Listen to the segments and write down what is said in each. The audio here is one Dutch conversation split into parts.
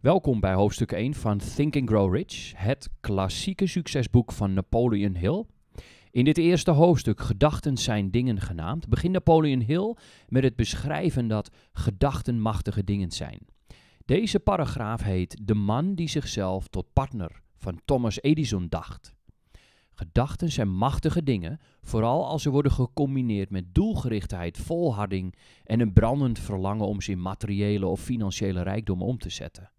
Welkom bij hoofdstuk 1 van Think and Grow Rich, het klassieke succesboek van Napoleon Hill. In dit eerste hoofdstuk, Gedachten zijn dingen genaamd, begint Napoleon Hill met het beschrijven dat gedachten machtige dingen zijn. Deze paragraaf heet De man die zichzelf tot partner van Thomas Edison dacht. Gedachten zijn machtige dingen, vooral als ze worden gecombineerd met doelgerichtheid, volharding en een brandend verlangen om ze in materiële of financiële rijkdom om te zetten.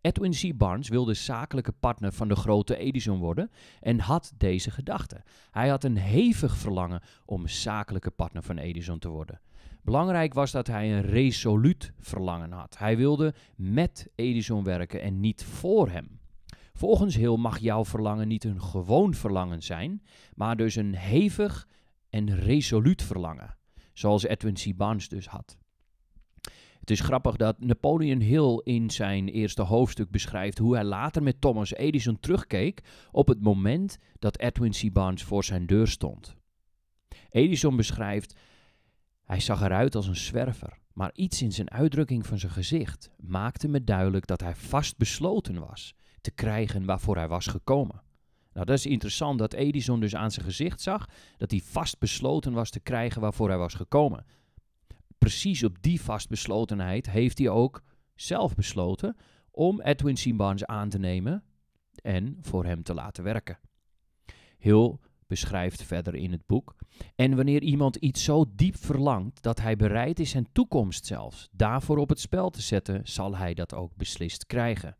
Edwin C. Barnes wilde zakelijke partner van de grote Edison worden en had deze gedachte. Hij had een hevig verlangen om zakelijke partner van Edison te worden. Belangrijk was dat hij een resoluut verlangen had. Hij wilde met Edison werken en niet voor hem. Volgens Hill mag jouw verlangen niet een gewoon verlangen zijn, maar dus een hevig en resoluut verlangen, zoals Edwin C. Barnes dus had. Het is grappig dat Napoleon Hill in zijn eerste hoofdstuk beschrijft hoe hij later met Thomas Edison terugkeek op het moment dat Edwin C. Barnes voor zijn deur stond. Edison beschrijft: Hij zag eruit als een zwerver, maar iets in zijn uitdrukking van zijn gezicht maakte me duidelijk dat hij vastbesloten was te krijgen waarvoor hij was gekomen. Nou, dat is interessant dat Edison dus aan zijn gezicht zag dat hij vastbesloten was te krijgen waarvoor hij was gekomen precies op die vastbeslotenheid heeft hij ook zelf besloten om Edwin Simbans aan te nemen en voor hem te laten werken. Hill beschrijft verder in het boek. En wanneer iemand iets zo diep verlangt dat hij bereid is zijn toekomst zelfs daarvoor op het spel te zetten, zal hij dat ook beslist krijgen.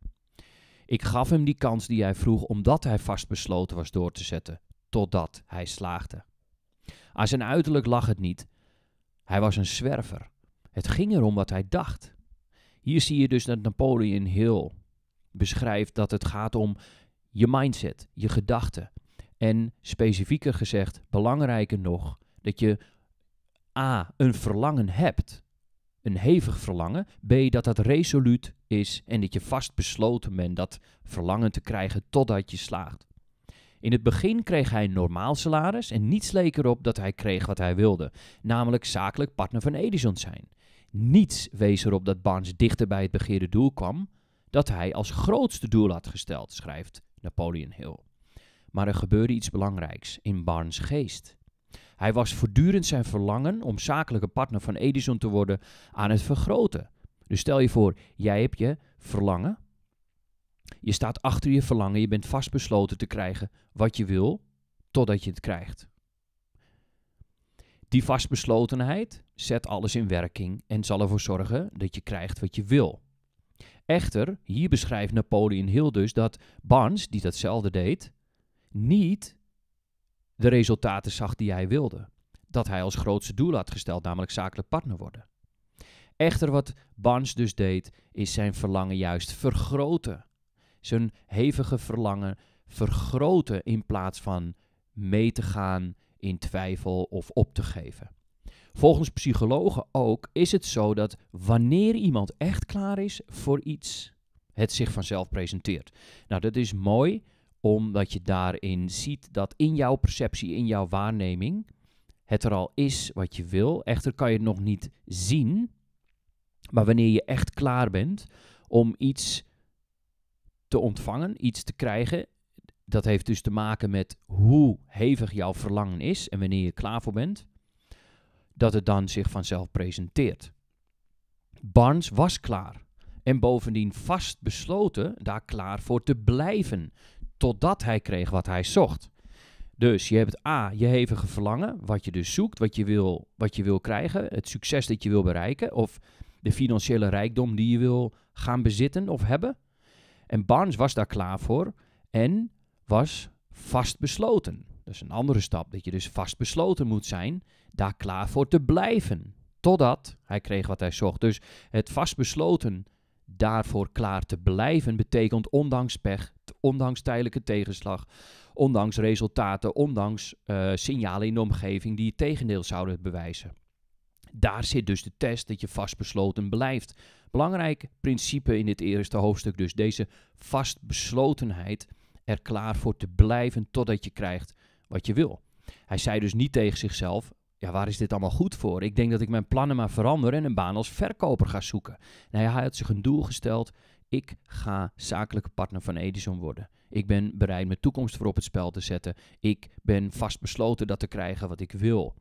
Ik gaf hem die kans die hij vroeg omdat hij vastbesloten was door te zetten, totdat hij slaagde. Aan zijn uiterlijk lag het niet, hij was een zwerver. Het ging erom wat hij dacht. Hier zie je dus dat Napoleon Hill beschrijft dat het gaat om je mindset, je gedachten. En specifieker gezegd, belangrijker nog, dat je A. een verlangen hebt, een hevig verlangen. B. dat dat resoluut is en dat je vastbesloten bent dat verlangen te krijgen totdat je slaagt. In het begin kreeg hij normaal salaris en niets leek erop dat hij kreeg wat hij wilde, namelijk zakelijk partner van Edison zijn. Niets wees erop dat Barnes dichter bij het begeerde doel kwam dat hij als grootste doel had gesteld, schrijft Napoleon Hill. Maar er gebeurde iets belangrijks in Barnes' geest. Hij was voortdurend zijn verlangen om zakelijke partner van Edison te worden aan het vergroten. Dus stel je voor, jij hebt je verlangen je staat achter je verlangen, je bent vastbesloten te krijgen wat je wil, totdat je het krijgt. Die vastbeslotenheid zet alles in werking en zal ervoor zorgen dat je krijgt wat je wil. Echter, hier beschrijft Napoleon Hill dus dat Barnes, die datzelfde deed, niet de resultaten zag die hij wilde. Dat hij als grootste doel had gesteld, namelijk zakelijk partner worden. Echter, wat Barnes dus deed, is zijn verlangen juist vergroten zijn hevige verlangen vergroten in plaats van mee te gaan in twijfel of op te geven. Volgens psychologen ook is het zo dat wanneer iemand echt klaar is voor iets, het zich vanzelf presenteert. Nou, dat is mooi omdat je daarin ziet dat in jouw perceptie, in jouw waarneming, het er al is wat je wil. Echter kan je het nog niet zien. Maar wanneer je echt klaar bent om iets te ontvangen, iets te krijgen. Dat heeft dus te maken met hoe hevig jouw verlangen is en wanneer je klaar voor bent, dat het dan zich vanzelf presenteert. Barnes was klaar en bovendien vast besloten daar klaar voor te blijven, totdat hij kreeg wat hij zocht. Dus je hebt A, je hevige verlangen, wat je dus zoekt, wat je wil, wat je wil krijgen, het succes dat je wil bereiken, of de financiële rijkdom die je wil gaan bezitten of hebben. En Barnes was daar klaar voor en was vastbesloten. Dat is een andere stap, dat je dus vastbesloten moet zijn daar klaar voor te blijven. Totdat hij kreeg wat hij zocht. Dus het vastbesloten daarvoor klaar te blijven betekent ondanks pech, ondanks tijdelijke tegenslag, ondanks resultaten, ondanks eh, signalen in de omgeving die het tegendeel zouden bewijzen. Daar zit dus de test dat je vastbesloten blijft Belangrijk principe in dit eerste hoofdstuk dus. Deze vastbeslotenheid er klaar voor te blijven totdat je krijgt wat je wil. Hij zei dus niet tegen zichzelf, ja, waar is dit allemaal goed voor? Ik denk dat ik mijn plannen maar verander en een baan als verkoper ga zoeken. Nee, hij had zich een doel gesteld. Ik ga zakelijke partner van Edison worden. Ik ben bereid mijn toekomst voor op het spel te zetten. Ik ben vastbesloten dat te krijgen wat ik wil.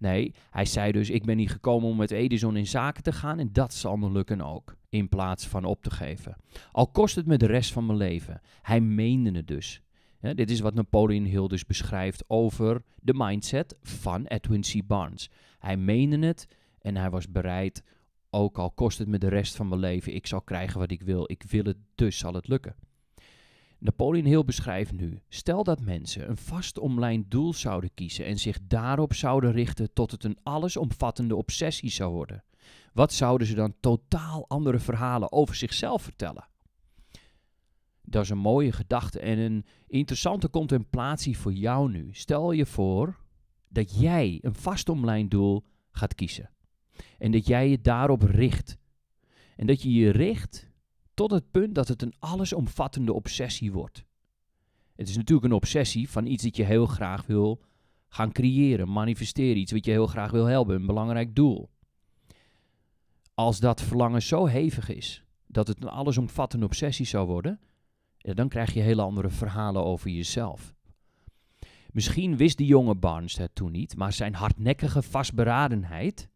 Nee, hij zei dus: Ik ben hier gekomen om met Edison in zaken te gaan en dat zal me lukken ook. In plaats van op te geven. Al kost het me de rest van mijn leven. Hij meende het dus. dit is wat Napoleon Hill dus beschrijft over de mindset van Edwin C. Barnes. Hij meende het en hij was bereid, ook al kost het me de rest van mijn leven, ik zal krijgen wat ik wil. Ik wil het, dus zal het lukken. Napoleon Hill beschrijft nu: stel dat mensen een vast omlijnd doel zouden kiezen en zich daarop zouden richten tot het een allesomvattende obsessie zou worden. Wat zouden ze dan totaal andere verhalen over zichzelf vertellen? Dat is een mooie gedachte en een interessante contemplatie voor jou nu. Stel je voor dat jij een vast omlijnd doel gaat kiezen en dat jij je daarop richt. En dat je je richt tot het punt dat het een allesomvattende obsessie wordt. Het is natuurlijk een obsessie van iets dat je heel graag wil gaan creëren, manifesteren, iets wat je heel graag wil helpen, een belangrijk doel. Als dat verlangen zo hevig is dat het een allesomvattende obsessie zou worden, dan krijg je hele andere verhalen over jezelf. Misschien wist die jonge Barnes het toen niet, maar zijn hardnekkige vastberadenheid,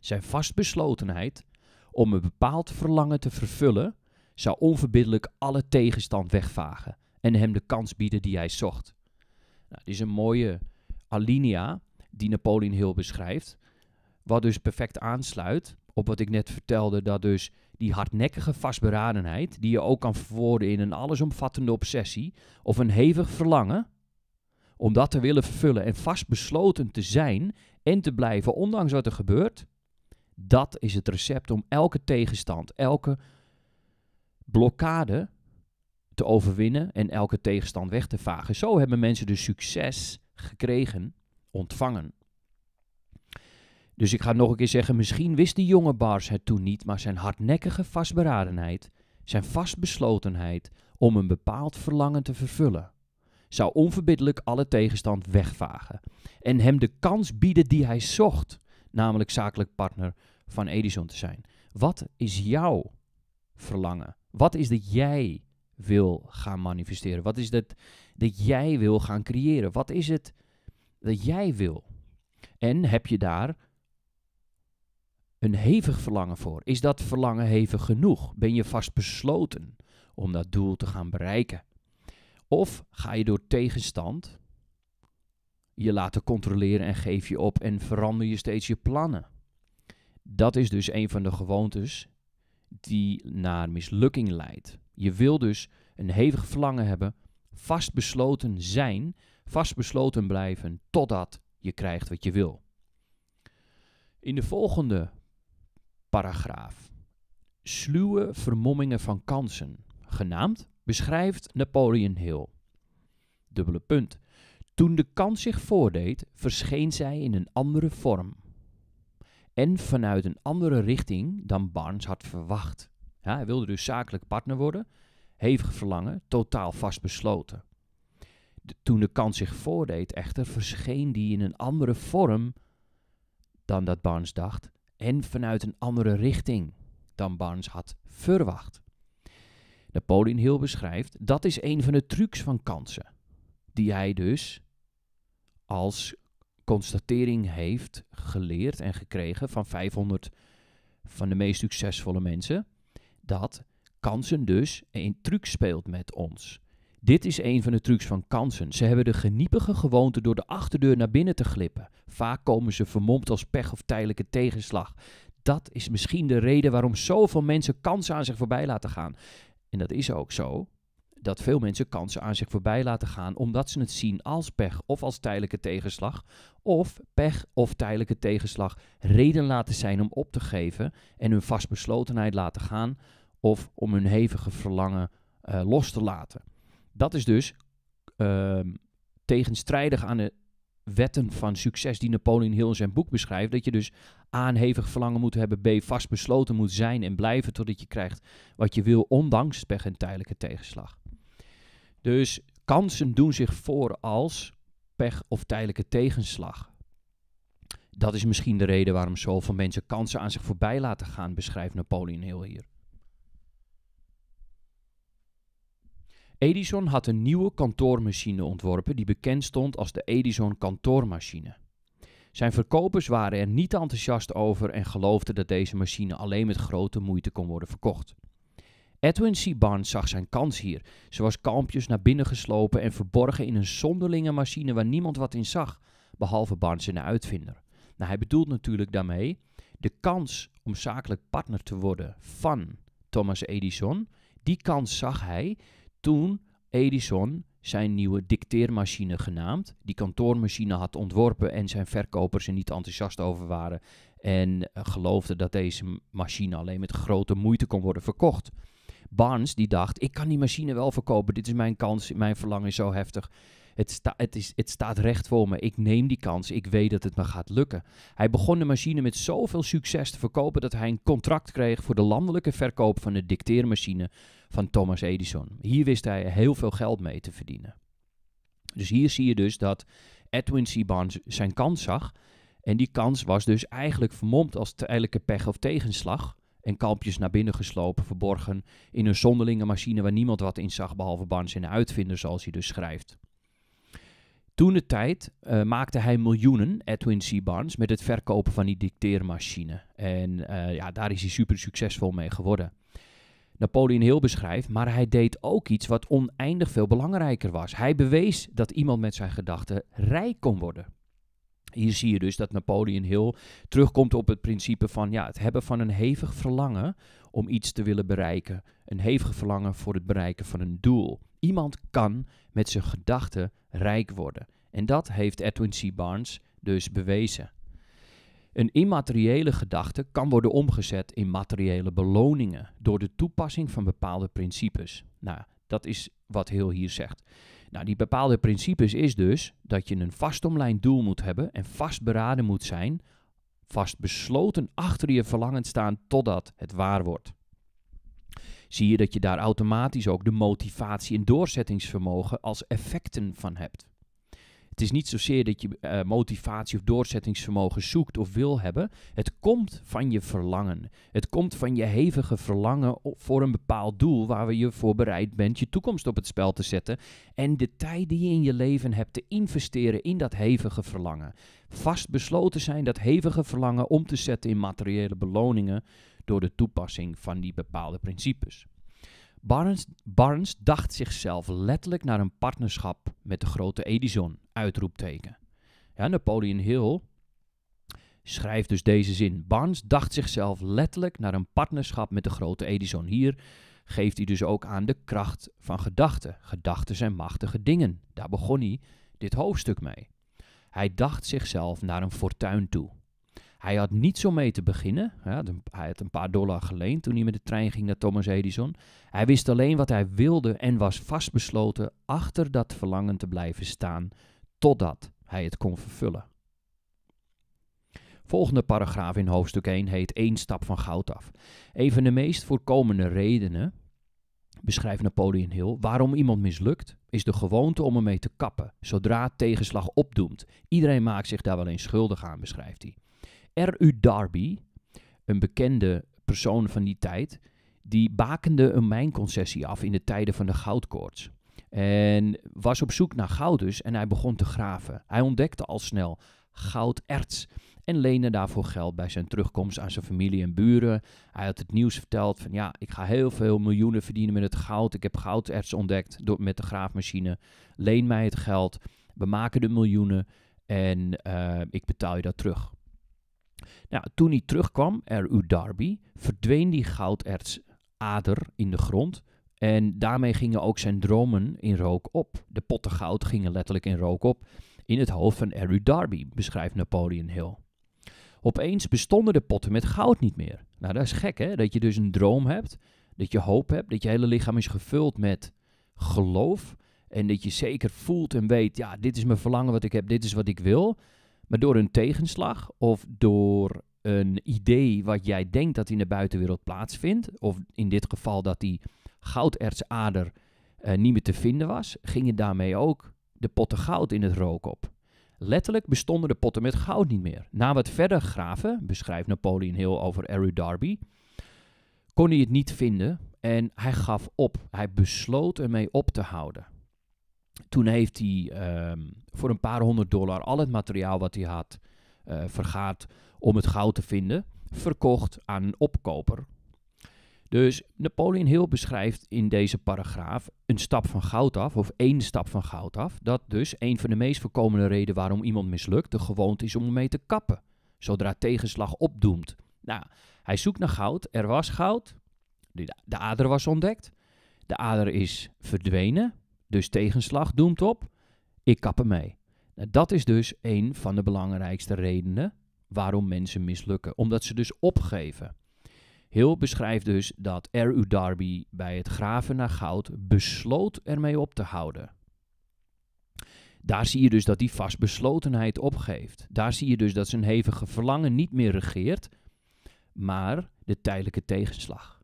zijn vastbeslotenheid om een bepaald verlangen te vervullen, zou onverbiddelijk alle tegenstand wegvagen en hem de kans bieden die hij zocht. Nou, dit is een mooie alinea die Napoleon Hill beschrijft, wat dus perfect aansluit op wat ik net vertelde, dat dus die hardnekkige vastberadenheid, die je ook kan verwoorden in een allesomvattende obsessie of een hevig verlangen, om dat te willen vervullen en vastbesloten te zijn en te blijven, ondanks wat er gebeurt, dat is het recept om elke tegenstand, elke blokkade te overwinnen en elke tegenstand weg te vagen. Zo hebben mensen dus succes gekregen, ontvangen. Dus ik ga nog een keer zeggen, misschien wist die jonge Bars het toen niet, maar zijn hardnekkige vastberadenheid, zijn vastbeslotenheid om een bepaald verlangen te vervullen, zou onverbiddelijk alle tegenstand wegvagen en hem de kans bieden die hij zocht namelijk zakelijk partner van Edison te zijn. Wat is jouw verlangen? Wat is dat jij wil gaan manifesteren? Wat is dat dat jij wil gaan creëren? Wat is het dat jij wil? En heb je daar een hevig verlangen voor? Is dat verlangen hevig genoeg? Ben je vastbesloten om dat doel te gaan bereiken? Of ga je door tegenstand je laten controleren en geef je op en verander je steeds je plannen. Dat is dus een van de gewoontes die naar mislukking leidt. Je wil dus een hevig verlangen hebben, vastbesloten zijn, vastbesloten blijven totdat je krijgt wat je wil. In de volgende paragraaf, sluwe vermommingen van kansen, genaamd, beschrijft Napoleon Hill. Dubbele punt. Toen de kans zich voordeed, verscheen zij in een andere vorm. En vanuit een andere richting dan Barnes had verwacht. Ja, hij wilde dus zakelijk partner worden, hevig verlangen, totaal vastbesloten. toen de kans zich voordeed, echter, verscheen die in een andere vorm dan dat Barnes dacht. En vanuit een andere richting dan Barnes had verwacht. Napoleon Hill beschrijft, dat is een van de trucs van kansen die hij dus als constatering heeft geleerd en gekregen van 500 van de meest succesvolle mensen, dat kansen dus een truc speelt met ons. Dit is een van de trucs van kansen. Ze hebben de geniepige gewoonte door de achterdeur naar binnen te glippen. Vaak komen ze vermomd als pech of tijdelijke tegenslag. Dat is misschien de reden waarom zoveel mensen kansen aan zich voorbij laten gaan. En dat is ook zo dat veel mensen kansen aan zich voorbij laten gaan omdat ze het zien als pech of als tijdelijke tegenslag. Of pech of tijdelijke tegenslag reden laten zijn om op te geven en hun vastbeslotenheid laten gaan of om hun hevige verlangen eh, los te laten. Dat is dus uh, tegenstrijdig aan de wetten van succes die Napoleon Hill in zijn boek beschrijft. Dat je dus A, een hevig verlangen moet hebben, B, vastbesloten moet zijn en blijven totdat je krijgt wat je wil, ondanks pech en tijdelijke tegenslag. Dus kansen doen zich voor als pech of tijdelijke tegenslag. Dat is misschien de reden waarom zoveel mensen kansen aan zich voorbij laten gaan, beschrijft Napoleon Hill hier. Edison had een nieuwe kantoormachine ontworpen die bekend stond als de Edison kantoormachine. Zijn verkopers waren er niet enthousiast over en geloofden dat deze machine alleen met grote moeite kon worden verkocht. Edwin C. Barnes zag zijn kans hier. Ze was kalmpjes naar binnen geslopen en verborgen in een zonderlinge machine waar niemand wat in zag, behalve Barnes en de uitvinder. Nou, hij bedoelt natuurlijk daarmee de kans om zakelijk partner te worden van Thomas Edison. Die kans zag hij toen Edison zijn nieuwe dicteermachine genaamd, die kantoormachine had ontworpen en zijn verkopers er niet enthousiast over waren en eh, geloofden dat deze machine alleen met grote moeite kon worden verkocht. Barnes die dacht, ik kan die machine wel verkopen. Dit is mijn kans, mijn verlangen is zo heftig. Het, sta, het, is, het staat recht voor me. Ik neem die kans. Ik weet dat het me gaat lukken. Hij begon de machine met zoveel succes te verkopen dat hij een contract kreeg voor de landelijke verkoop van de dicteermachine van Thomas Edison. Hier wist hij heel veel geld mee te verdienen. Dus hier zie je dus dat Edwin C. Barnes zijn kans zag. En die kans was dus eigenlijk vermomd als tijdelijke pech of tegenslag en kampjes naar binnen geslopen, verborgen in een zonderlinge machine waar niemand wat in zag, behalve Barnes en de uitvinder, zoals hij dus schrijft. Toen de tijd eh, maakte hij miljoenen, Edwin C. Barnes, met het verkopen van die dicteermachine. En eh, ja, daar is hij super succesvol mee geworden. Napoleon Hill beschrijft, maar hij deed ook iets wat oneindig veel belangrijker was. Hij bewees dat iemand met zijn gedachten rijk kon worden. Hier zie je dus dat Napoleon Hill terugkomt op het principe van ja, het hebben van een hevig verlangen om iets te willen bereiken. Een hevig verlangen voor het bereiken van een doel. Iemand kan met zijn gedachten rijk worden. En dat heeft Edwin C. Barnes dus bewezen. Een immateriële gedachte kan worden omgezet in materiële beloningen door de toepassing van bepaalde principes. Nou, dat is wat Hill hier zegt. Nou, die bepaalde principes is dus dat je een vastomlijnd doel moet hebben en vastberaden moet zijn, vastbesloten achter je verlangen staan totdat het waar wordt. Zie je dat je daar automatisch ook de motivatie en doorzettingsvermogen als effecten van hebt. Het is niet zozeer dat je eh, motivatie of doorzettingsvermogen zoekt of wil hebben. Het komt van je verlangen. Het komt van je hevige verlangen voor een bepaald doel waar we je voor bereid bent je toekomst op het spel te zetten. En de tijd die je in je leven hebt te investeren in dat hevige verlangen. Vast besloten zijn dat hevige verlangen om te zetten in materiële beloningen door de toepassing van die bepaalde principes. Barnes, dacht zichzelf letterlijk naar een partnerschap met de grote Edison, uitroepteken. Ja, Napoleon Hill schrijft dus deze zin. Barnes dacht zichzelf letterlijk naar een partnerschap met de grote Edison. Hier geeft hij dus ook aan de kracht van gedachten. Gedachten zijn machtige dingen. Daar begon hij dit hoofdstuk mee. Hij dacht zichzelf naar een fortuin toe. Hij had niets om mee te beginnen. Hij had, een, hij had een paar dollar geleend toen hij met de trein ging naar Thomas Edison. Hij wist alleen wat hij wilde en was vastbesloten achter dat verlangen te blijven staan totdat hij het kon vervullen. Volgende paragraaf in hoofdstuk 1 heet één stap van goud af. Een van de meest voorkomende redenen, beschrijft Napoleon Hill, waarom iemand mislukt, is de gewoonte om ermee te kappen, zodra tegenslag opdoemt. Iedereen maakt zich daar wel eens schuldig aan, beschrijft hij. R.U. Darby, een bekende persoon van die tijd, die bakende een mijnconcessie af in de tijden van de goudkoorts. En was op zoek naar goud dus en hij begon te graven. Hij ontdekte al snel gouderts en leende daarvoor geld bij zijn terugkomst aan zijn familie en buren. Hij had het nieuws verteld van ja, ik ga heel veel miljoenen verdienen met het goud. Ik heb gouderts ontdekt door, met de graafmachine. Leen mij het geld, we maken de miljoenen en eh, ik betaal je dat terug. Nou, toen hij terugkwam, er Darby, verdween die goudertsader in de grond. En daarmee gingen ook zijn dromen in rook op. De potten goud gingen letterlijk in rook op. In het hoofd van Eru Darby, beschrijft Napoleon Hill. Opeens bestonden de potten met goud niet meer. Nou, dat is gek hè, dat je dus een droom hebt, dat je hoop hebt, dat je hele lichaam is gevuld met geloof. En dat je zeker voelt en weet, ja, dit is mijn verlangen wat ik heb, dit is wat ik wil. Maar door een tegenslag of door een idee wat jij denkt dat in de buitenwereld plaatsvindt, of in dit geval dat die goudertsader eh, niet meer te vinden was, gingen daarmee ook de potten goud in het rook op. Letterlijk bestonden de potten met goud niet meer. Na wat verder graven, beschrijft Napoleon Hill over Eru Darby, kon hij het niet vinden en hij gaf op. Hij besloot ermee op te houden toen heeft hij ehm, voor een paar honderd dollar al het materiaal wat hij had uh, vergaat om het goud te vinden, verkocht aan een opkoper. Dus Napoleon Hill beschrijft in deze paragraaf een stap van goud af, of één stap van goud af, dat dus een van de meest voorkomende redenen waarom iemand mislukt, de gewoonte is om ermee te kappen, zodra tegenslag opdoemt. Nou, hij zoekt naar goud, er was goud, de ader was ontdekt, de ader is verdwenen, dus tegenslag doemt op, ik kap ermee. Nou, dat is dus een van de belangrijkste redenen waarom mensen mislukken. Omdat ze dus opgeven. Hill beschrijft dus dat R.U. Darby bij het graven naar goud besloot ermee op te houden. Daar zie je dus dat die vastbeslotenheid opgeeft. Daar zie je dus dat zijn hevige verlangen niet meer regeert, maar de tijdelijke tegenslag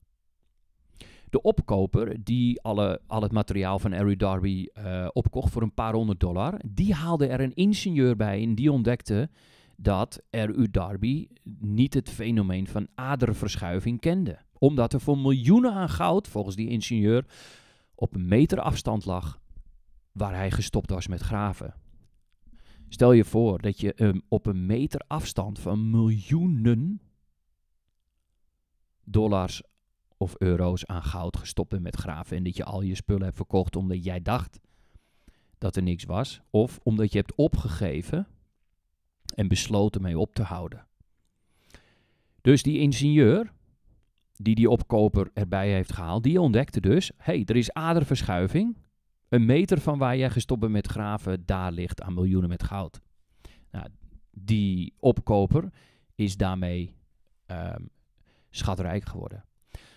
de opkoper die alle, al het materiaal van Harry Darby eh, opkocht voor een paar honderd dollar, die haalde er een ingenieur bij en die ontdekte dat R.U. Darby niet het fenomeen van aderverschuiving kende. Omdat er voor miljoenen aan goud, volgens die ingenieur, op een meter afstand lag waar hij gestopt was met graven. Stel je voor dat je op een meter afstand van miljoenen dollars of euro's aan goud gestopt met graven. En dat je al je spullen hebt verkocht omdat jij dacht dat er niks was. Of omdat je hebt opgegeven en besloten mee op te houden. Dus die ingenieur die die opkoper erbij heeft gehaald, die ontdekte dus... hey, er is aderverschuiving. Een meter van waar jij gestopt bent met graven, daar ligt aan miljoenen met goud. Nou, die opkoper is daarmee um, schatrijk geworden.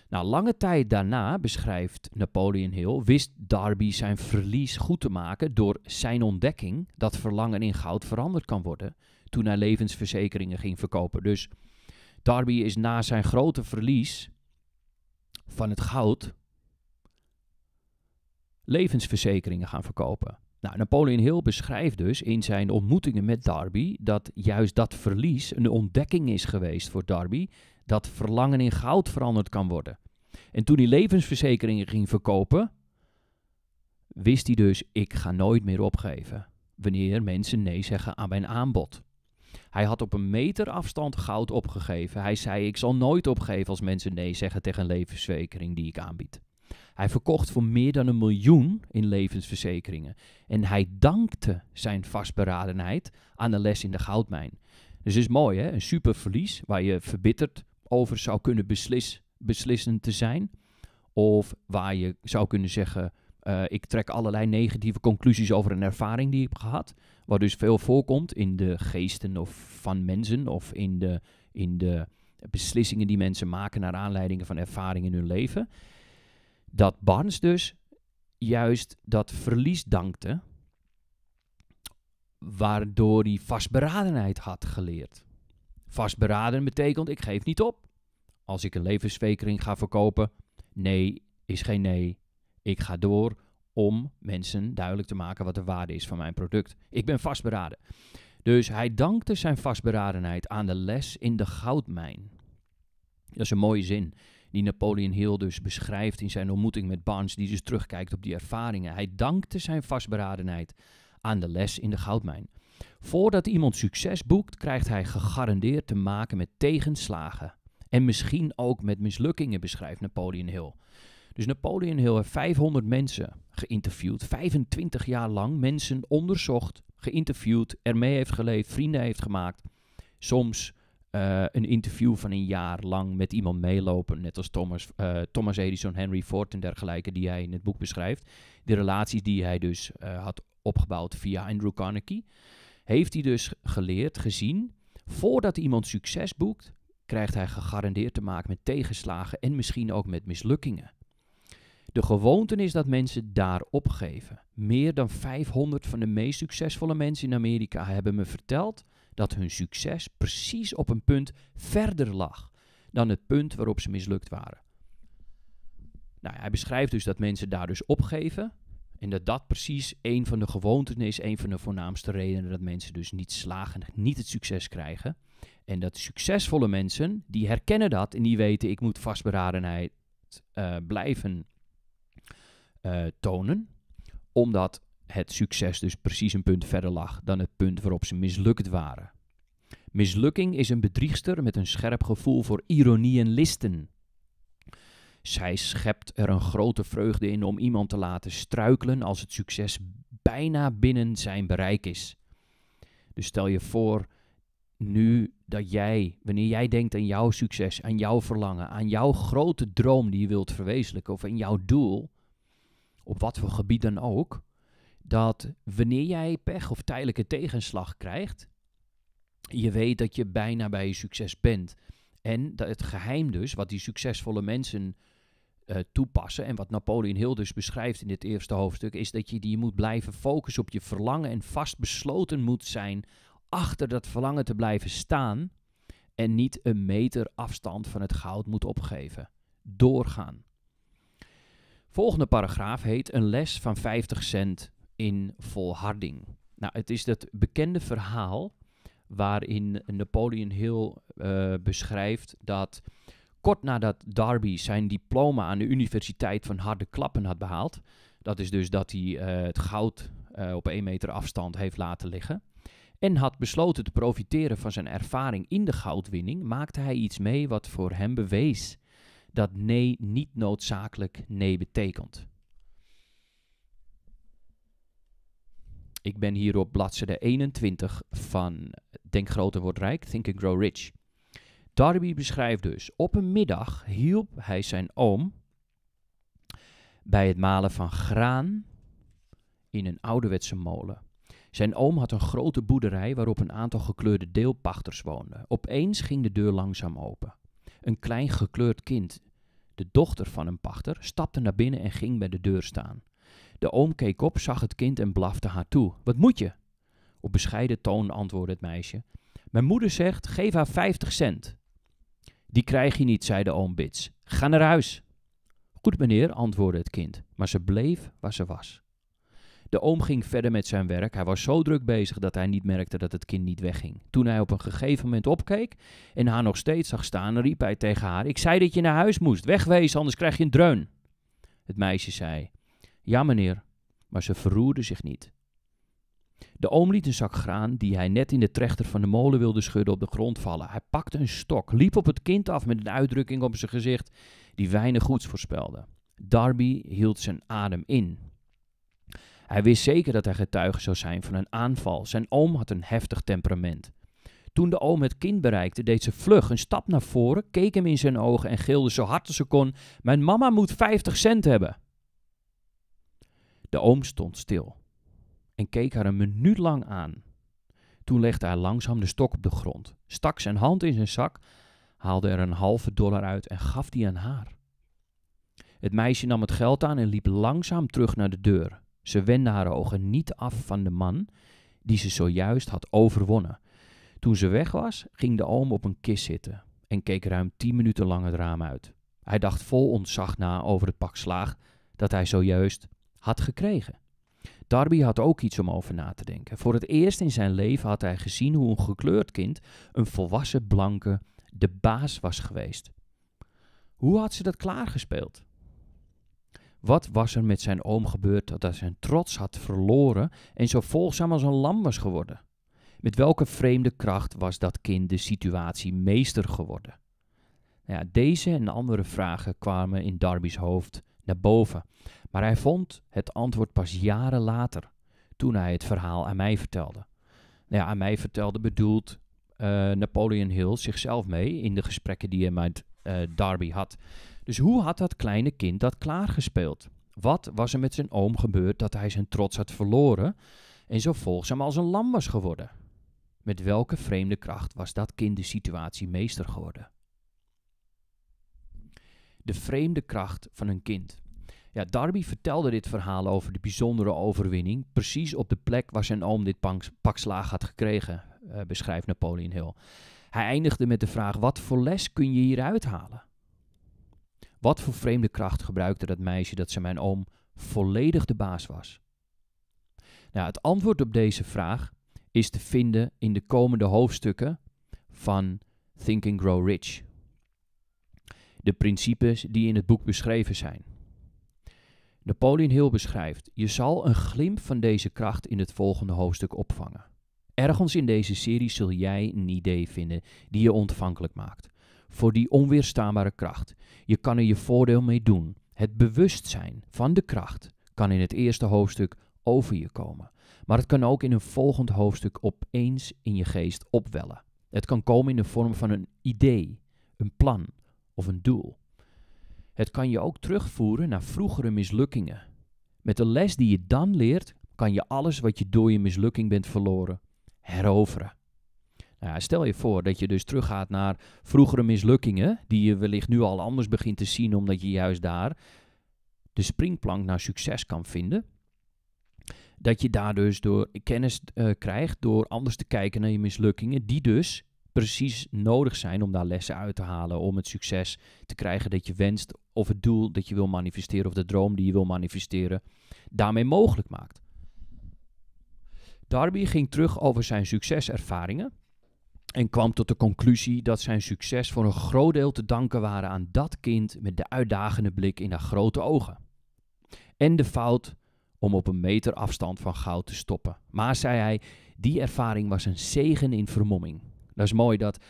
Nou, lange tijd daarna, beschrijft Napoleon Hill, wist Darby zijn verlies goed te maken door zijn ontdekking dat verlangen in goud veranderd kan worden toen hij levensverzekeringen ging verkopen. Dus Darby is na zijn grote verlies van het goud levensverzekeringen gaan verkopen. Nou, Napoleon Hill beschrijft dus in zijn ontmoetingen met Darby dat juist dat verlies een ontdekking is geweest voor Darby, dat verlangen in goud veranderd kan worden. En toen hij levensverzekeringen ging verkopen, wist hij dus: ik ga nooit meer opgeven wanneer mensen nee zeggen aan mijn aanbod. Hij had op een meter afstand goud opgegeven. Hij zei: Ik zal nooit opgeven als mensen nee zeggen tegen een levensverzekering die ik aanbied. Hij verkocht voor meer dan een miljoen in levensverzekeringen. En hij dankte zijn vastberadenheid aan de les in de goudmijn. Dus is mooi, hè? Een super verlies waar je verbitterd over zou kunnen beslissen te zijn. Of waar je zou kunnen zeggen, eh, ik trek allerlei negatieve conclusies over een ervaring die ik heb gehad. Wat dus veel voorkomt in de geesten of van mensen of in de, in de beslissingen die mensen maken naar aanleidingen van ervaringen in hun leven. Dat Barnes dus juist dat verlies dankte, waardoor hij vastberadenheid had geleerd. Vastberaden betekent ik geef niet op. Als ik een levensverzekering ga verkopen, nee is geen nee. Ik ga door om mensen duidelijk te maken wat de waarde is van mijn product. Ik ben vastberaden. Dus hij dankte zijn vastberadenheid aan de les in de goudmijn. Dat is een mooie zin die Napoleon Hill dus beschrijft in zijn ontmoeting met Barnes, die dus terugkijkt op die ervaringen. Hij dankte zijn vastberadenheid aan de les in de goudmijn. Voordat iemand succes boekt, krijgt hij gegarandeerd te maken met tegenslagen. En misschien ook met mislukkingen, beschrijft Napoleon Hill. Dus Napoleon Hill heeft 500 mensen geïnterviewd, 25 jaar lang mensen onderzocht, geïnterviewd, ermee heeft geleefd, vrienden heeft gemaakt. Soms eh, een interview van een jaar lang met iemand meelopen, net als Thomas, eh, Thomas Edison, Henry Ford en dergelijke, die hij in het boek beschrijft. De relaties die hij dus eh, had opgebouwd via Andrew Carnegie heeft hij dus geleerd, gezien, voordat iemand succes boekt, krijgt hij gegarandeerd te maken met tegenslagen en misschien ook met mislukkingen. De gewoonte is dat mensen daar opgeven. Meer dan 500 van de meest succesvolle mensen in Amerika hebben me verteld dat hun succes precies op een punt verder lag dan het punt waarop ze mislukt waren. Nou, hij beschrijft dus dat mensen daar dus opgeven, en dat dat precies een van de gewoonten is, een van de voornaamste redenen dat mensen dus niet slagen, niet het succes krijgen. En dat succesvolle mensen, die herkennen dat en die weten, ik moet vastberadenheid uh, blijven eh, tonen, omdat het succes dus precies een punt verder lag dan het punt waarop ze mislukt waren. Mislukking is een bedriegster met een scherp gevoel voor ironie en listen. Zij schept er een grote vreugde in om iemand te laten struikelen als het succes bijna binnen zijn bereik is. Dus stel je voor nu dat jij, wanneer jij denkt aan jouw succes, aan jouw verlangen, aan jouw grote droom die je wilt verwezenlijken of in jouw doel, op wat voor gebied dan ook, dat wanneer jij pech of tijdelijke tegenslag krijgt, je weet dat je bijna bij je succes bent. En dat het geheim dus, wat die succesvolle mensen eh, toepassen en wat Napoleon Hill dus beschrijft in dit eerste hoofdstuk, is dat je die moet blijven focussen op je verlangen en vastbesloten moet zijn achter dat verlangen te blijven staan en niet een meter afstand van het goud moet opgeven. Doorgaan. Volgende paragraaf heet een les van 50 cent in volharding. Nou, het is dat bekende verhaal waarin Napoleon Hill eh, beschrijft dat kort nadat Darby zijn diploma aan de Universiteit van Harde Klappen had behaald, dat is dus dat hij eh, het goud eh, op één meter afstand heeft laten liggen, en had besloten te profiteren van zijn ervaring in de goudwinning, maakte hij iets mee wat voor hem bewees dat nee niet noodzakelijk nee betekent. Ik ben hier op bladzijde 21 van Denk groter wordt rijk, Think and Grow Rich. Darby beschrijft dus: Op een middag hielp hij zijn oom bij het malen van graan in een ouderwetse molen. Zijn oom had een grote boerderij waarop een aantal gekleurde deelpachters woonden. Opeens ging de deur langzaam open. Een klein gekleurd kind, de dochter van een pachter, stapte naar binnen en ging bij de deur staan. De oom keek op, zag het kind en blafte haar toe. Wat moet je? Op bescheiden toon antwoordde het meisje. Mijn moeder zegt, geef haar vijftig cent. Die krijg je niet, zei de oom Bits. Ga naar huis. Goed meneer, antwoordde het kind, maar ze bleef waar ze was. De oom ging verder met zijn werk. Hij was zo druk bezig dat hij niet merkte dat het kind niet wegging. Toen hij op een gegeven moment opkeek en haar nog steeds zag staan, riep hij tegen haar: Ik zei dat je naar huis moest. Wegwezen, anders krijg je een dreun. Het meisje zei: ja, meneer, maar ze verroerde zich niet. De oom liet een zak graan die hij net in de trechter van de molen wilde schudden op de grond vallen. Hij pakte een stok, liep op het kind af met een uitdrukking op zijn gezicht die weinig goeds voorspelde. Darby hield zijn adem in. Hij wist zeker dat hij getuige zou zijn van een aanval. Zijn oom had een heftig temperament. Toen de oom het kind bereikte, deed ze vlug een stap naar voren, keek hem in zijn ogen en gilde zo hard als ze kon: Mijn mama moet 50 cent hebben. De oom stond stil en keek haar een minuut lang aan. Toen legde hij langzaam de stok op de grond, stak zijn hand in zijn zak, haalde er een halve dollar uit en gaf die aan haar. Het meisje nam het geld aan en liep langzaam terug naar de deur. Ze wendde haar ogen niet af van de man die ze zojuist had overwonnen. Toen ze weg was, ging de oom op een kist zitten en keek ruim tien minuten lang het raam uit. Hij dacht vol ontzag na over het pak slaag dat hij zojuist had gekregen. Darby had ook iets om over na te denken. Voor het eerst in zijn leven had hij gezien hoe een gekleurd kind, een volwassen blanke, de baas was geweest. Hoe had ze dat klaargespeeld? Wat was er met zijn oom gebeurd dat hij zijn trots had verloren en zo volgzaam als een lam was geworden? Met welke vreemde kracht was dat kind de situatie meester geworden? Nou ja, deze en andere vragen kwamen in Darby's hoofd naar boven. Maar hij vond het antwoord pas jaren later, toen hij het verhaal aan mij vertelde. Nou ja, aan mij vertelde bedoelt eh, Napoleon Hill zichzelf mee in de gesprekken die hij met uh, Darby had. Dus hoe had dat kleine kind dat klaargespeeld? Wat was er met zijn oom gebeurd dat hij zijn trots had verloren en zo volgzaam als een lam was geworden? Met welke vreemde kracht was dat kind de situatie meester geworden? de vreemde kracht van hun kind. Ja, Darby vertelde dit verhaal over de bijzondere overwinning, precies op de plek waar zijn oom dit pak slaag had gekregen, eh, beschrijft Napoleon Hill. Hij eindigde met de vraag: wat voor les kun je hieruit halen? Wat voor vreemde kracht gebruikte dat meisje dat ze mijn oom volledig de baas was? Nou, het antwoord op deze vraag is te vinden in de komende hoofdstukken van Think and Grow Rich de principes die in het boek beschreven zijn. Napoleon Hill beschrijft: Je zal een glimp van deze kracht in het volgende hoofdstuk opvangen. Ergens in deze serie zul jij een idee vinden die je ontvankelijk maakt. Voor die onweerstaanbare kracht. Je kan er je voordeel mee doen. Het bewustzijn van de kracht kan in het eerste hoofdstuk over je komen. Maar het kan ook in een volgend hoofdstuk opeens in je geest opwellen. Het kan komen in de vorm van een idee, een plan of een doel. Het kan je ook terugvoeren naar vroegere mislukkingen. Met de les die je dan leert, kan je alles wat je door je mislukking bent verloren, heroveren. Nou, stel je voor dat je dus teruggaat naar vroegere mislukkingen, die je wellicht nu al anders begint te zien, omdat je juist daar de springplank naar succes kan vinden. Dat je daar dus door kennis eh, krijgt door anders te kijken naar je mislukkingen, die dus precies nodig zijn om daar lessen uit te halen, om het succes te krijgen dat je wenst, of het doel dat je wil manifesteren, of de droom die je wil manifesteren, daarmee mogelijk maakt. Darby ging terug over zijn succeservaringen en kwam tot de conclusie dat zijn succes voor een groot deel te danken waren aan dat kind met de uitdagende blik in haar grote ogen. En de fout om op een meter afstand van goud te stoppen. Maar zei hij, die ervaring was een zegen in vermomming. Dat is mooi dat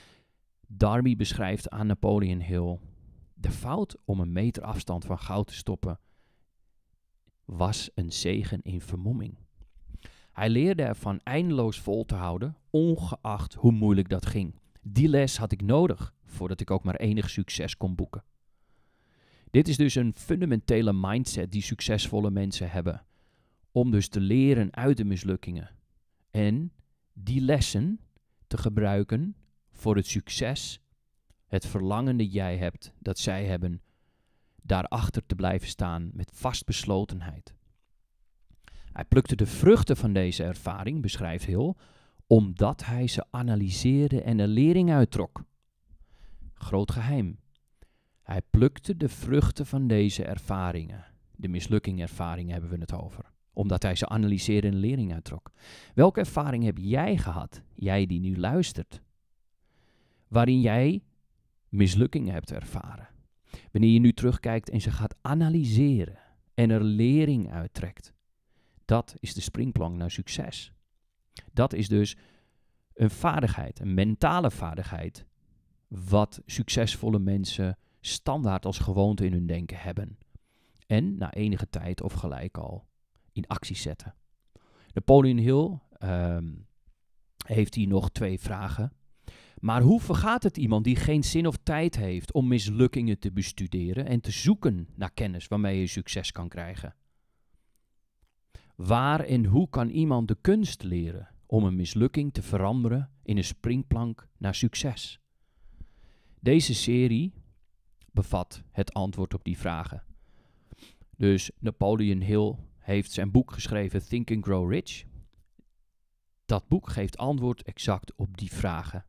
Darby beschrijft aan Napoleon Hill... De fout om een meter afstand van goud te stoppen was een zegen in vermomming. Hij leerde ervan eindeloos vol te houden, ongeacht hoe moeilijk dat ging. Die les had ik nodig voordat ik ook maar enig succes kon boeken. Dit is dus een fundamentele mindset die succesvolle mensen hebben. Om dus te leren uit de mislukkingen. En die lessen te gebruiken voor het succes, het verlangen dat jij hebt, dat zij hebben, daarachter te blijven staan met vastbeslotenheid. Hij plukte de vruchten van deze ervaring, beschrijft Hill, omdat hij ze analyseerde en een lering uittrok. Groot geheim. Hij plukte de vruchten van deze ervaringen. De mislukkingervaringen hebben we het over omdat hij ze analyseerde en lering uittrok. Welke ervaring heb jij gehad, jij die nu luistert, waarin jij mislukkingen hebt ervaren? Wanneer je nu terugkijkt en ze gaat analyseren en er lering uittrekt, dat is de springplank naar succes. Dat is dus een vaardigheid, een mentale vaardigheid, wat succesvolle mensen standaard als gewoonte in hun denken hebben. En na enige tijd of gelijk al in actie zetten. Napoleon Hill ehm, heeft hier nog twee vragen. Maar hoe vergaat het iemand die geen zin of tijd heeft om mislukkingen te bestuderen en te zoeken naar kennis waarmee je succes kan krijgen? Waar en hoe kan iemand de kunst leren om een mislukking te veranderen in een springplank naar succes? Deze serie bevat het antwoord op die vragen. Dus Napoleon Hill heeft zijn boek geschreven Think and Grow Rich. Dat boek geeft antwoord exact op die vragen.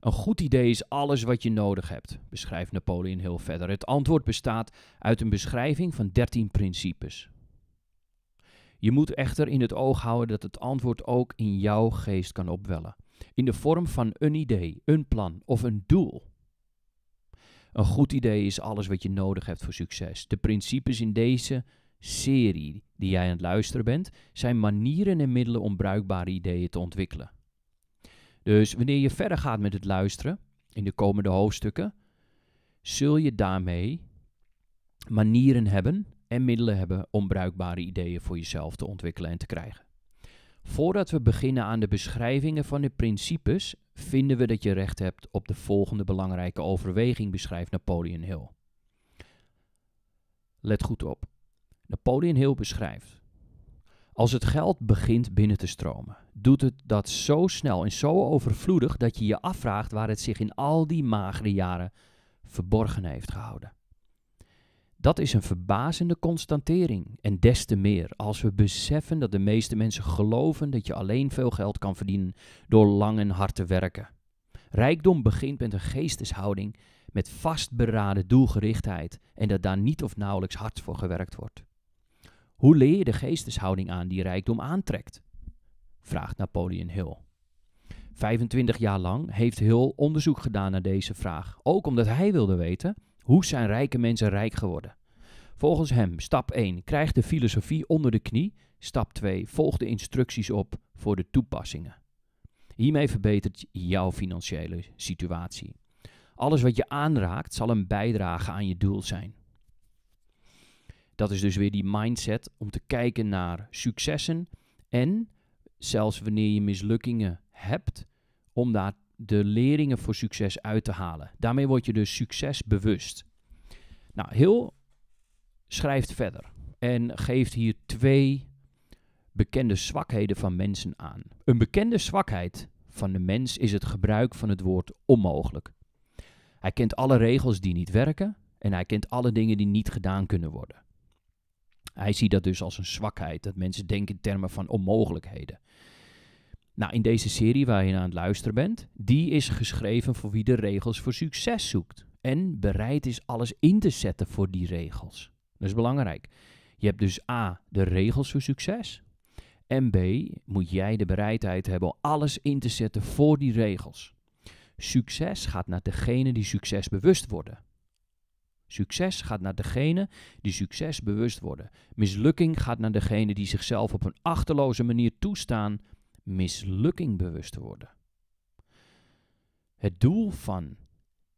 Een goed idee is alles wat je nodig hebt, beschrijft Napoleon heel verder. Het antwoord bestaat uit een beschrijving van dertien principes. Je moet echter in het oog houden dat het antwoord ook in jouw geest kan opwellen, in de vorm van een idee, een plan of een doel. Een goed idee is alles wat je nodig hebt voor succes. De principes in deze serie die jij aan het luisteren bent, zijn manieren en middelen om bruikbare ideeën te ontwikkelen. Dus wanneer je verder gaat met het luisteren in de komende hoofdstukken, zul je daarmee manieren hebben en middelen hebben om bruikbare ideeën voor jezelf te ontwikkelen en te krijgen. Voordat we beginnen aan de beschrijvingen van de principes, vinden we dat je recht hebt op de volgende belangrijke overweging, beschrijft Napoleon Hill. Let goed op. Napoleon Hill beschrijft. Als het geld begint binnen te stromen, doet het dat zo snel en zo overvloedig dat je je afvraagt waar het zich in al die magere jaren verborgen heeft gehouden. Dat is een verbazende constatering en des te meer als we beseffen dat de meeste mensen geloven dat je alleen veel geld kan verdienen door lang en hard te werken. Rijkdom begint met een geesteshouding, met vastberaden doelgerichtheid en dat daar niet of nauwelijks hard voor gewerkt wordt. Hoe leer je de geesteshouding aan die rijkdom aantrekt? vraagt Napoleon Hill. 25 jaar lang heeft Hill onderzoek gedaan naar deze vraag, ook omdat hij wilde weten hoe zijn rijke mensen rijk geworden. Volgens hem, stap 1, krijg de filosofie onder de knie. Stap 2, volg de instructies op voor de toepassingen. Hiermee verbetert jouw financiële situatie. Alles wat je aanraakt zal een bijdrage aan je doel zijn. Dat is dus weer die mindset om te kijken naar successen en zelfs wanneer je mislukkingen hebt, om daar de leringen voor succes uit te halen. Daarmee word je dus succesbewust. Nou, heel schrijft verder en geeft hier twee bekende zwakheden van mensen aan. Een bekende zwakheid van de mens is het gebruik van het woord onmogelijk. Hij kent alle regels die niet werken en hij kent alle dingen die niet gedaan kunnen worden. Hij ziet dat dus als een zwakheid, dat mensen denken in termen van onmogelijkheden. Nou, in deze serie waar je aan het luisteren bent, die is geschreven voor wie de regels voor succes zoekt en bereid is alles in te zetten voor die regels. Dat is belangrijk. Je hebt dus A, de regels voor succes. En B, moet jij de bereidheid hebben om alles in te zetten voor die regels. Succes gaat naar degene die succes bewust worden. Succes gaat naar degene die succes bewust worden. Mislukking gaat naar degene die zichzelf op een achterloze manier toestaan mislukking bewust te worden. Het doel van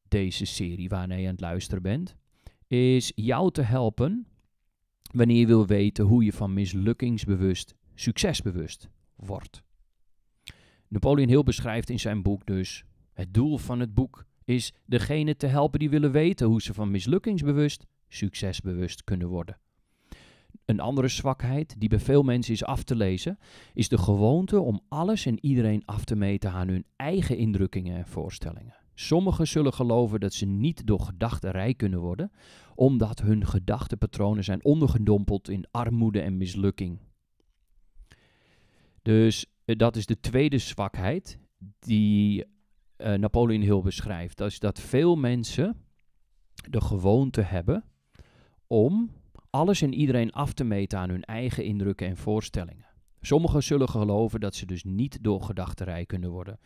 deze serie waarnaar je aan het luisteren bent, is jou te helpen wanneer je wil weten hoe je van mislukkingsbewust succesbewust wordt. Napoleon Hill beschrijft in zijn boek dus het doel van het boek is degene te helpen die willen weten hoe ze van mislukkingsbewust succesbewust kunnen worden. Een andere zwakheid die bij veel mensen is af te lezen, is de gewoonte om alles en iedereen af te meten aan hun eigen indrukkingen en voorstellingen. Sommigen zullen geloven dat ze niet door gedachten rijk kunnen worden, omdat hun gedachtenpatronen zijn ondergedompeld in armoede en mislukking. Dus eh, dat is de tweede zwakheid die eh, Napoleon Hill beschrijft. Dat dat veel mensen de gewoonte hebben om alles en iedereen af te meten aan hun eigen indrukken en voorstellingen. Sommigen zullen geloven dat ze dus niet door gedachtenrijk kunnen worden,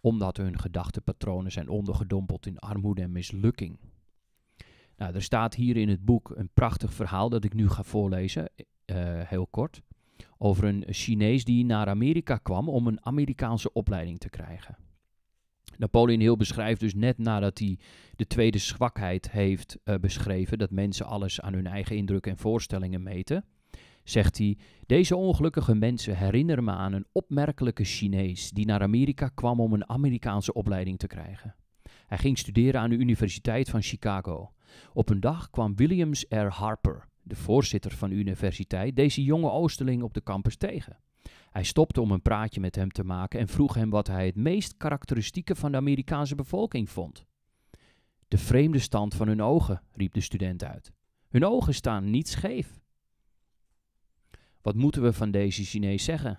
omdat hun gedachtenpatronen zijn ondergedompeld in armoede en mislukking. Nou, er staat hier in het boek een prachtig verhaal dat ik nu ga voorlezen, eh, heel kort, over een Chinees die naar Amerika kwam om een Amerikaanse opleiding te krijgen. Napoleon Hill beschrijft dus net nadat hij de tweede zwakheid heeft eh, beschreven, dat mensen alles aan hun eigen indrukken en voorstellingen meten, zegt hij: Deze ongelukkige mensen herinneren me aan een opmerkelijke Chinees die naar Amerika kwam om een Amerikaanse opleiding te krijgen. Hij ging studeren aan de Universiteit van Chicago. Op een dag kwam Williams R. Harper, de voorzitter van de universiteit, deze jonge Oosterling op de campus tegen. Hij stopte om een praatje met hem te maken en vroeg hem wat hij het meest karakteristieke van de Amerikaanse bevolking vond. De vreemde stand van hun ogen, riep de student uit. Hun ogen staan niet scheef. Wat moeten we van deze Chinees zeggen?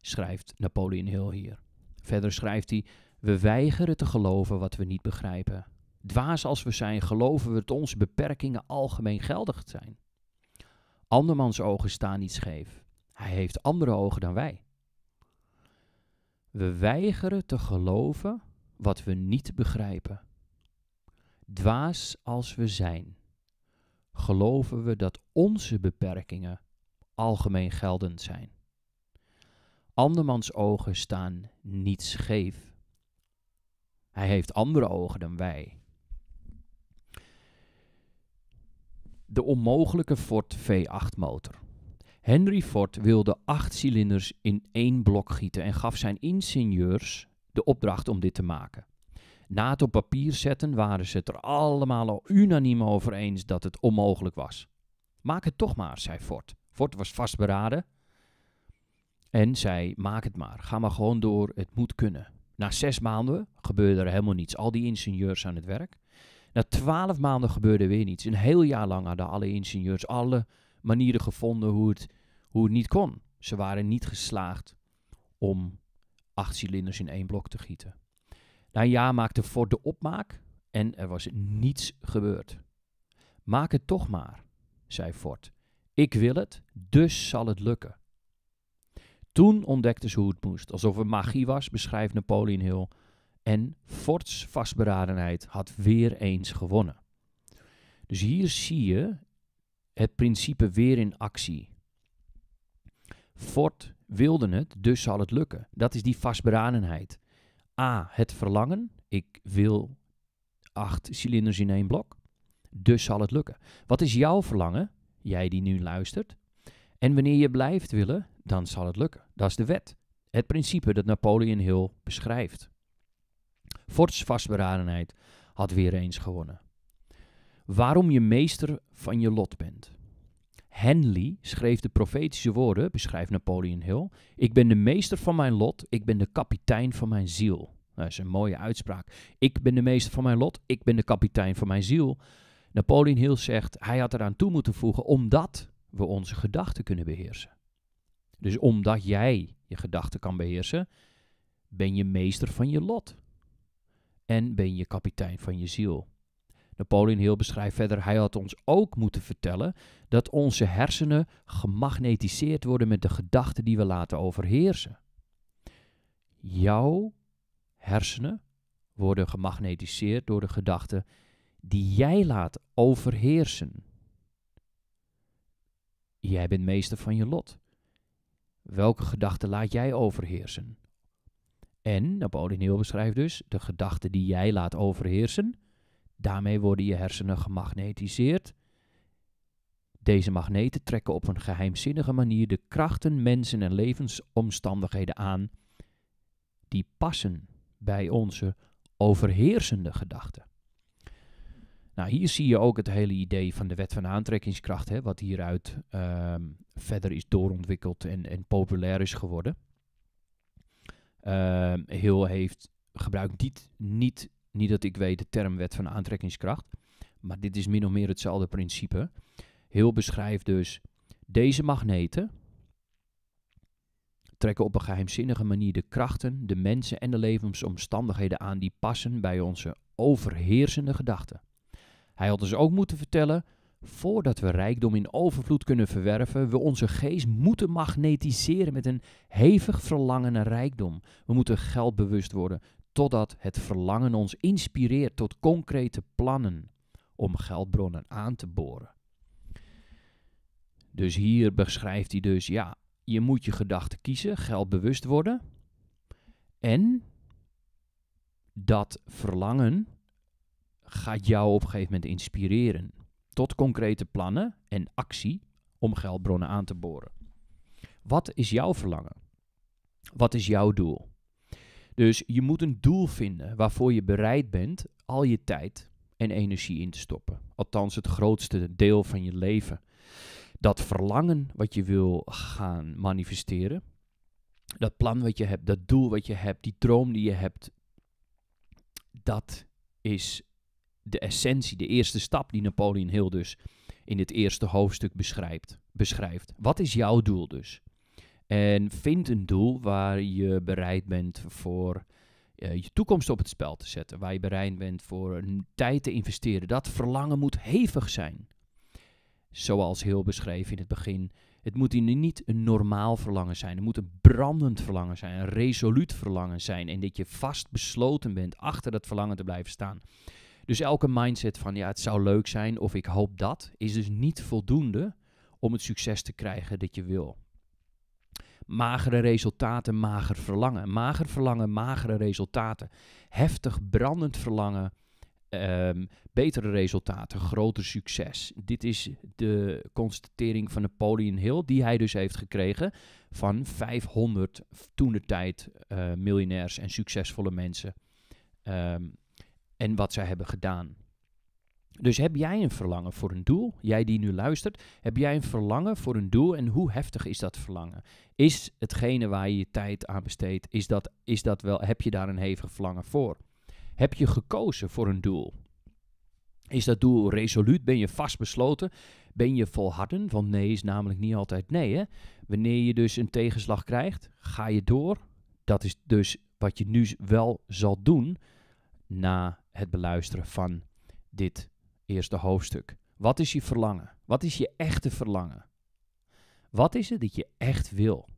schrijft Napoleon Hill hier. Verder schrijft hij: We weigeren te geloven wat we niet begrijpen. Dwaas als we zijn, geloven we dat onze beperkingen algemeen geldig zijn. Andermans ogen staan niet scheef. Hij heeft andere ogen dan wij. We weigeren te geloven wat we niet begrijpen. Dwaas als we zijn, geloven we dat onze beperkingen algemeen geldend zijn. Andermans ogen staan niet scheef. Hij heeft andere ogen dan wij. De onmogelijke Ford V8 motor. Henry Ford wilde acht cilinders in één blok gieten en gaf zijn ingenieurs de opdracht om dit te maken. Na het op papier zetten waren ze het er allemaal unaniem over eens dat het onmogelijk was. Maak het toch maar, zei Ford. Ford was vastberaden en zei: Maak het maar, ga maar gewoon door, het moet kunnen. Na zes maanden gebeurde er helemaal niets, al die ingenieurs aan het werk. Na twaalf maanden gebeurde weer niets. Een heel jaar lang hadden alle ingenieurs alle manieren gevonden hoe het, hoe het niet kon. Ze waren niet geslaagd om acht cilinders in één blok te gieten. Na een jaar maakte Ford de opmaak en er was niets gebeurd. Maak het toch maar, zei Ford. Ik wil het, dus zal het lukken. Toen ontdekten ze hoe het moest. Alsof er magie was, beschrijft Napoleon Hill. En Fords vastberadenheid had weer eens gewonnen. Dus hier zie je het principe weer in actie. Ford wilde het, dus zal het lukken. Dat is die vastberadenheid. A, het verlangen. Ik wil acht cilinders in één blok. Dus zal het lukken. Wat is jouw verlangen, jij die nu luistert? En wanneer je blijft willen, dan zal het lukken. Dat is de wet. Het principe dat Napoleon Hill beschrijft. Forts vastberadenheid had weer eens gewonnen. Waarom je meester van je lot bent. Henley schreef de profetische woorden, beschrijft Napoleon Hill: Ik ben de meester van mijn lot, ik ben de kapitein van mijn ziel. Nou, dat is een mooie uitspraak. Ik ben de meester van mijn lot, ik ben de kapitein van mijn ziel. Napoleon Hill zegt: Hij had eraan toe moeten voegen, omdat we onze gedachten kunnen beheersen. Dus omdat jij je gedachten kan beheersen, ben je meester van je lot. En ben je kapitein van je ziel. Napoleon Hill beschrijft verder, hij had ons ook moeten vertellen dat onze hersenen gemagnetiseerd worden met de gedachten die we laten overheersen. Jouw hersenen worden gemagnetiseerd door de gedachten die jij laat overheersen. Jij bent meester van je lot. Welke gedachten laat jij overheersen? En, Napoleon Hill beschrijft dus, de gedachten die jij laat overheersen, Daarmee worden je hersenen gemagnetiseerd. Deze magneten trekken op een geheimzinnige manier de krachten, mensen en levensomstandigheden aan die passen bij onze overheersende gedachten. Nou, hier zie je ook het hele idee van de wet van aantrekkingskracht, hè, wat hieruit ehm, verder is doorontwikkeld en, en populair is geworden. Um, ehm, Hill heeft, gebruikt niet, niet niet dat ik weet de term wet van aantrekkingskracht, maar dit is min of meer hetzelfde principe. Heel beschrijft dus deze magneten trekken op een geheimzinnige manier de krachten, de mensen en de levensomstandigheden aan die passen bij onze overheersende gedachten. Hij had dus ook moeten vertellen voordat we rijkdom in overvloed kunnen verwerven, we onze geest moeten magnetiseren met een hevig verlangen naar rijkdom. We moeten geldbewust worden, totdat het verlangen ons inspireert tot concrete plannen om geldbronnen aan te boren. Dus hier beschrijft hij dus, ja, je moet je gedachten kiezen, geldbewust worden. En dat verlangen gaat jou op een gegeven moment inspireren tot concrete plannen en actie om geldbronnen aan te boren. Wat is jouw verlangen? Wat is jouw doel? Dus je moet een doel vinden waarvoor je bereid bent al je tijd en energie in te stoppen. Althans, het grootste deel van je leven. Dat verlangen wat je wil gaan manifesteren, dat plan wat je hebt, dat doel wat je hebt, die droom die je hebt, dat is de essentie, de eerste stap die Napoleon Hill dus in het eerste hoofdstuk beschrijft. beschrijft. Wat is jouw doel dus? En vind een doel waar je bereid bent voor eh, je toekomst op het spel te zetten. Waar je bereid bent voor tijd te investeren. Dat verlangen moet hevig zijn. Zoals heel beschreven in het begin. Het moet niet een normaal verlangen zijn. Het moet een brandend verlangen zijn. Een resoluut verlangen zijn. En dat je vast besloten bent achter dat verlangen te blijven staan. Dus elke mindset van ja, het zou leuk zijn of ik hoop dat, is dus niet voldoende om het succes te krijgen dat je wil. Magere resultaten, mager verlangen. Mager verlangen, magere resultaten. Heftig brandend verlangen, ehm, betere resultaten, groter succes. Dit is de constatering van Napoleon Hill, die hij dus heeft gekregen van 500 toen de tijd uh, miljonairs en succesvolle mensen. Ehm, en wat zij hebben gedaan. Dus heb jij een verlangen voor een doel? Jij die nu luistert, heb jij een verlangen voor een doel en hoe heftig is dat verlangen? Is hetgene waar je je tijd aan besteedt, is dat, is dat wel, heb je daar een hevig verlangen voor? Heb je gekozen voor een doel? Is dat doel resoluut? Ben je vastbesloten? Ben je volharden? Want nee is namelijk niet altijd nee. Hè? Wanneer je dus een tegenslag krijgt, ga je door. Dat is dus wat je nu wel zal doen na het beluisteren van dit eerste hoofdstuk. Wat is je verlangen? Wat is je echte verlangen? Wat is het dat je echt wil?